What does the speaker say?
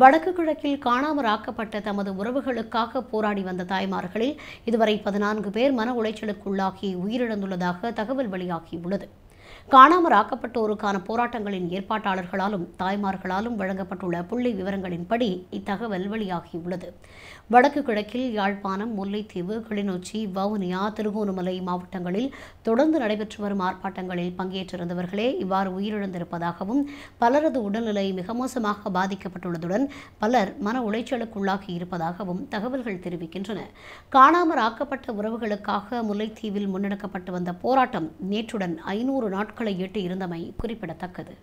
வடக்கு கிழக்கில் காணாமல் ஆக்கப்பட்ட தமது உறவுகளுக்காக போராடி வந்த தாய்மார்களில் இதுவரை பதினான்கு பேர் மன உளைச்சலுக்குள்ளாகி உயிரிழந்துள்ளதாக தகவல் வெளியாகியுள்ளது ஆக்கப்பட்டோருக்கான போராட்டங்களின் ஏற்பாட்டாளர்களாலும் தாய்மார்களாலும் வழங்கப்பட்டுள்ள புள்ளி விவரங்களின்படி இத்தகவல் வெளியாகியுள்ளது வடக்கு கிழக்கில் யாழ்ப்பாணம் முல்லைத்தீவு கிளிநொச்சி வவுனியா திருகோணமலை மாவட்டங்களில் தொடர்ந்து நடைபெற்று வரும் ஆர்ப்பாட்டங்களில் பங்கேற்றிருந்தவர்களே இவ்வாறு உயிரிழந்திருப்பதாகவும் பலரது உடல்நிலை மிக மோசமாக பாதிக்கப்பட்டுள்ளதுடன் பலர் மன உளைச்சலுக்குள்ளாகி இருப்பதாகவும் தகவல்கள் தெரிவிக்கின்றன காணாமல் ஆக்கப்பட்ட உறவுகளுக்காக முல்லைத்தீவில் முன்னெடுக்கப்பட்டு வந்த போராட்டம் நேற்றுடன் ஐநூறு நாட்களை எட்டி இருந்தமை குறிப்பிடத்தக்கது